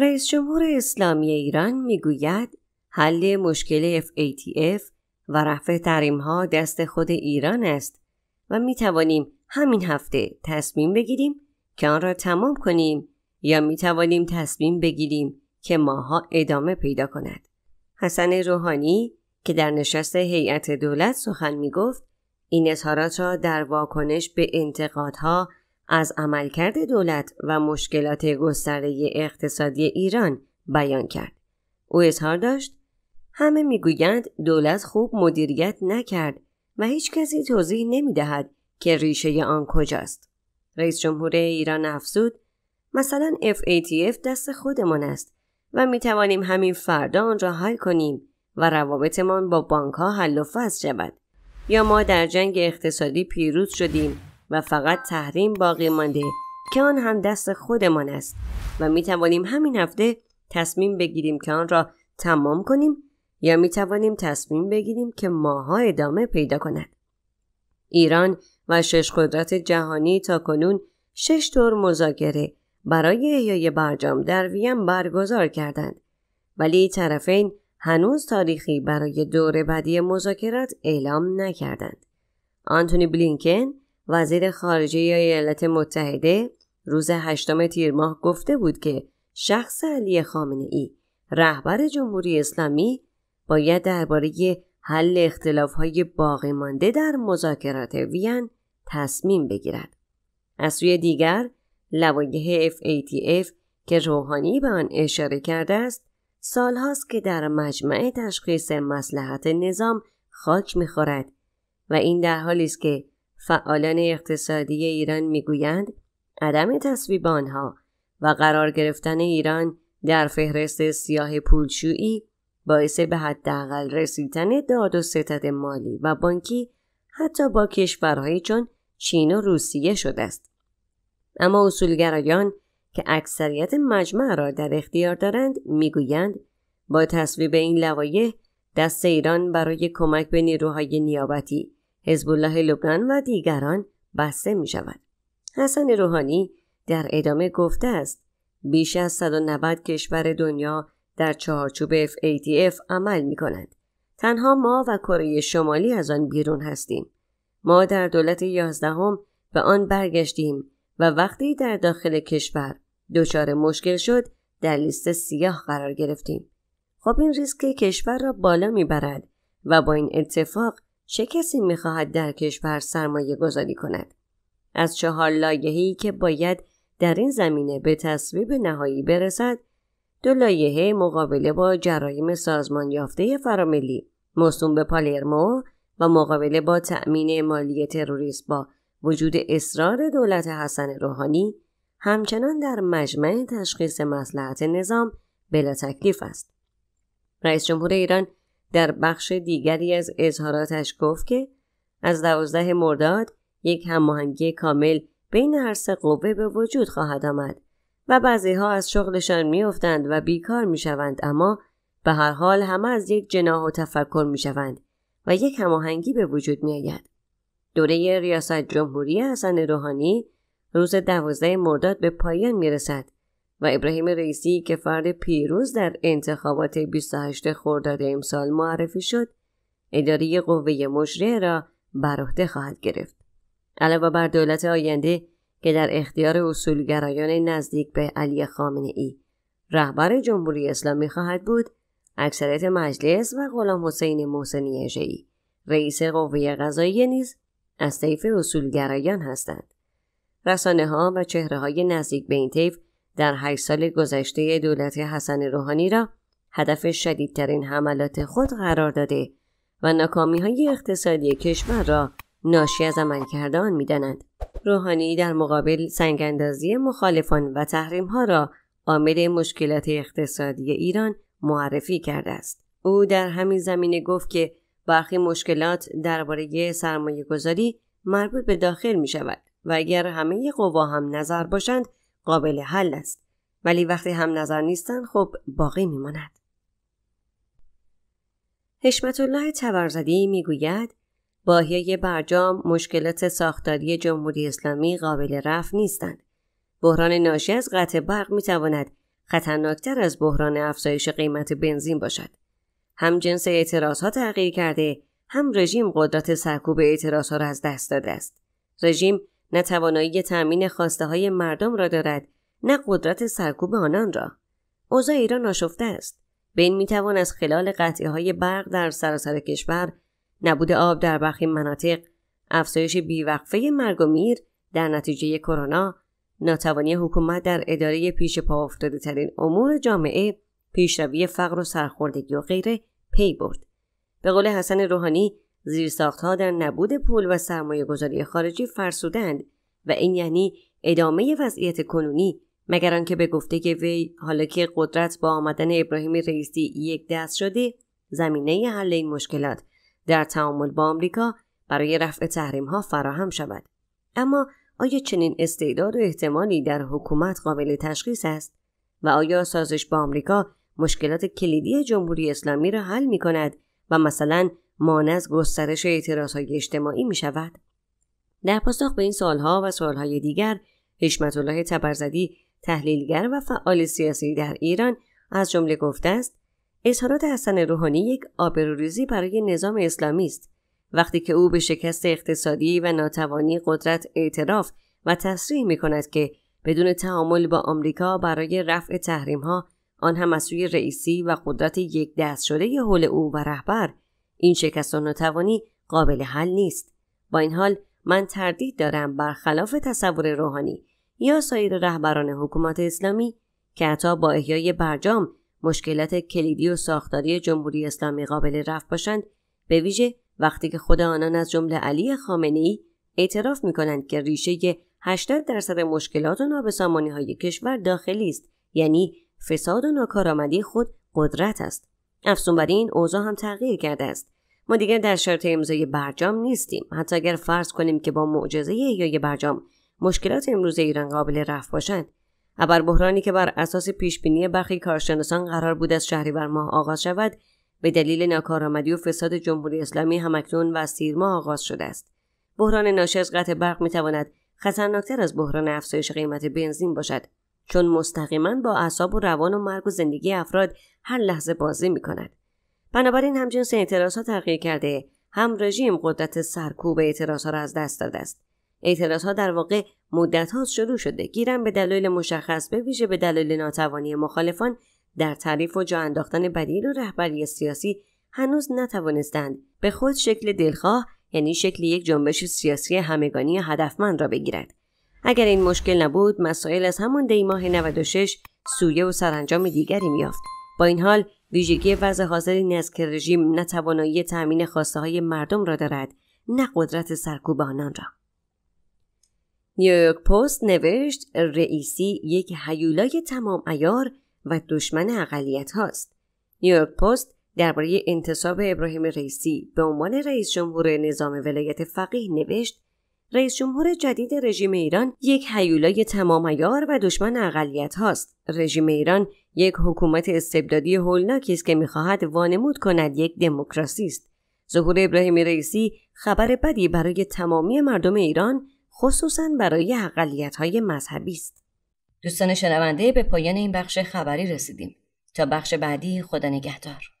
رئیس جمهور اسلامی ایران میگوید حل مشکل FATF و رفع ها دست خود ایران است و می توانیم همین هفته تصمیم بگیریم که آن را تمام کنیم یا می توانیم تصمیم بگیریم که ماها ادامه پیدا کند. حسن روحانی که در نشست هیئت دولت سخن می گفت این اظهارات را در واکنش به انتقادها از عملکرد دولت و مشکلات گسترده اقتصادی ایران بیان کرد. او اظهار داشت همه میگویند دولت خوب مدیریت نکرد و هیچ کسی توضیح نمی دهد که ریشه آن کجاست. رئیس جمهور ایران افزود مثلا FATF دست خودمان است و می توانیم همین فردا آن را حل کنیم و روابطمان با بانک ها حل و فصل شود یا ما در جنگ اقتصادی پیروز شدیم و فقط تحریم باقی مانده که آن هم دست خودمان است و می توانیم همین هفته تصمیم بگیریم که آن را تمام کنیم یا می توانیم تصمیم بگیریم که ماها ادامه پیدا کند. ایران و شش قدرت جهانی تا کنون شش دور مذاکره برای احیای برجام در وین برگزار کردند ولی طرفین هنوز تاریخی برای دور بعدی مذاکرات اعلام نکردند. آنتونی بلینکن وزیر خارجه ایالات متحده روز هشتم تیر ماه گفته بود که شخص علی خامنه ای رهبر جمهوری اسلامی باید درباره حل اختلافهای باقی مانده در مذاکرات وین تصمیم بگیرد. از سوی دیگر لوایح FATF که روحانی به آن اشاره کرده است سالهاست که در مجمع تشخیص مسلحت نظام خاک میخورد و این در حالی است که فعالان اقتصادی ایران میگویند عدم تصویب آنها و قرار گرفتن ایران در فهرست سیاه پولشویی باعث به حداقل رسیدن داد و ستد مالی و بانکی حتی با کشورهای چون چین و روسیه شده است اما اصولگرایان که اکثریت مجمع را در اختیار دارند میگویند با تصویب این لوایح دست ایران برای کمک به نیروهای نیابتی حزب الله لبنان و دیگران بسته می شود. حسن روحانی در ادامه گفته است بیش از 190 کشور دنیا در چهارچوب FATF عمل می کنند. تنها ما و کره شمالی از آن بیرون هستیم. ما در دولت یازدهم به آن برگشتیم و وقتی در داخل کشور دچار مشکل شد در لیست سیاه قرار گرفتیم. خب این ریسک کشور را بالا برد و با این اتفاق چه کسی میخواهد در کشور سرمایه گذاری کند؟ از چهار لایحه‌ای که باید در این زمینه به تصویب نهایی برسد دو لایحه مقابله با جرایم سازمان یافته فراملی مصوم به پالرمو و مقابله با تأمین مالی تروریست با وجود اصرار دولت حسن روحانی همچنان در مجمع تشخیص مسلحت نظام بلا تکلیف است. رئیس جمهور ایران در بخش دیگری از اظهاراتش گفت که از دوازده مرداد یک هماهنگی کامل بین هر سه قوه به وجود خواهد آمد و بعضی ها از شغلشان میافتند و بیکار میشوند اما به هر حال همه از یک جناح و تفکر میشوند و یک هماهنگی به وجود میآید دوره ریاست جمهوری حسن روحانی روز دوازده مرداد به پایان میرسد و ابراهیم رئیسی که فرد پیروز در انتخابات 28 خرداد امسال معرفی شد اداره قوه مجریه را بر عهده خواهد گرفت علاوه بر دولت آینده که در اختیار اصولگرایان نزدیک به علی خامنه ای رهبر جمهوری اسلامی خواهد بود اکثریت مجلس و غلام حسین محسنی ای رئیس قوه قضایی نیز از طیف اصولگرایان هستند رسانه ها و چهره های نزدیک به این طیف در هشت سال گذشته دولت حسن روحانی را هدف شدیدترین حملات خود قرار داده و ناکامی های اقتصادی کشور را ناشی از کردان می میدانند روحانی در مقابل سنگندازی مخالفان و تحریم ها را عامل مشکلات اقتصادی ایران معرفی کرده است او در همین زمینه گفت که برخی مشکلات درباره سرمایه گذاری مربوط به داخل می شود و اگر همه قوا هم نظر باشند قابل حل است ولی وقتی هم نظر نیستن خب باقی میماند حشمت الله تبرزدی میگوید باهیای برجام مشکلات ساختاری جمهوری اسلامی قابل رفع نیستند بحران ناشی از قطع برق میتواند خطرناکتر از بحران افزایش قیمت بنزین باشد هم جنس اعتراض ها تغییر کرده هم رژیم قدرت سرکوب اعتراض ها را از دست داده است رژیم نه توانایی تأمین خواسته های مردم را دارد نه قدرت سرکوب آنان را اوضاع ایران آشفته است به این میتوان از خلال قطعه های برق در سراسر کشور نبود آب در برخی مناطق افزایش بیوقفه مرگ و میر در نتیجه کرونا ناتوانی حکومت در اداره پیش پا افتاده ترین امور جامعه پیشروی فقر و سرخوردگی و غیره پی برد به قول حسن روحانی زیرساختها در نبود پول و سرمایه گذاری خارجی فرسودند و این یعنی ادامه وضعیت کنونی مگر آنکه به گفته که وی حالا که قدرت با آمدن ابراهیم رئیسی یک دست شده زمینه حل این مشکلات در تعامل با آمریکا برای رفع تحریم ها فراهم شود اما آیا چنین استعداد و احتمالی در حکومت قابل تشخیص است و آیا سازش با آمریکا مشکلات کلیدی جمهوری اسلامی را حل می کند و مثلا مانع از گسترش اعتراضهای اجتماعی می شود؟ در پاسخ به این سالها و سالهای دیگر حشمت الله تبرزدی تحلیلگر و فعال سیاسی در ایران از جمله گفته است اظهارات حسن روحانی یک آبروریزی برای نظام اسلامی است وقتی که او به شکست اقتصادی و ناتوانی قدرت اعتراف و تصریح می کند که بدون تعامل با آمریکا برای رفع تحریم ها آن هم از سوی رئیسی و قدرت یک دست شده حول او و رهبر این شکست و ناتوانی قابل حل نیست با این حال من تردید دارم برخلاف تصور روحانی یا سایر رهبران حکومت اسلامی که حتی با احیای برجام مشکلات کلیدی و ساختاری جمهوری اسلامی قابل رفع باشند به ویژه وقتی که خود آنان از جمله علی خامنه ای اعتراف می کنند که ریشه 80 درصد مشکلات و نابسامانی های کشور داخلی است یعنی فساد و ناکارآمدی خود قدرت است افزون بر این اوضاع هم تغییر کرده است ما دیگر در شرط امضای برجام نیستیم حتی اگر فرض کنیم که با معجزه احیای برجام مشکلات امروز ایران قابل رفع باشد ابر بحرانی که بر اساس پیش بینی برخی کارشناسان قرار بود از شهریور ماه آغاز شود به دلیل ناکارآمدی و فساد جمهوری اسلامی همکنون و سیر ماه آغاز شده است بحران ناشی از قطع برق میتواند خطرناکتر از بحران افزایش قیمت بنزین باشد چون مستقیما با اعصاب و روان و مرگ و زندگی افراد هر لحظه بازی می کند. بنابراین همجنس اعتراض ها تغییر کرده هم رژیم قدرت سرکوب اعتراض ها را از دست داده است. اعتراض ها در واقع مدت ها شروع شده گیرن به دلایل مشخص به ویژه به دلایل ناتوانی مخالفان در تعریف و جا انداختن بدیل و رهبری سیاسی هنوز نتوانستند به خود شکل دلخواه یعنی شکل یک جنبش سیاسی همگانی هدفمند را بگیرد اگر این مشکل نبود مسائل از همان دی ماه 96 سویه و سرانجام دیگری میافت با این حال ویژگی وضع حاضر این که رژیم نه توانایی تأمین خواسته های مردم را دارد نه قدرت سرکوب آنان را نیویورک پست نوشت رئیسی یک هیولای تمام ایار و دشمن اقلیت هاست نیویورک پست درباره انتصاب ابراهیم رئیسی به عنوان رئیس جمهور نظام ولایت فقیه نوشت رئیس جمهور جدید رژیم ایران یک هیولای تمام و دشمن اقلیت هاست. رژیم ایران یک حکومت استبدادی هولناکی است که میخواهد وانمود کند یک دموکراسی است. ظهور ابراهیم رئیسی خبر بدی برای تمامی مردم ایران خصوصا برای اقلیت های مذهبی است. دوستان شنونده به پایان این بخش خبری رسیدیم. تا بخش بعدی خدا نگهدار.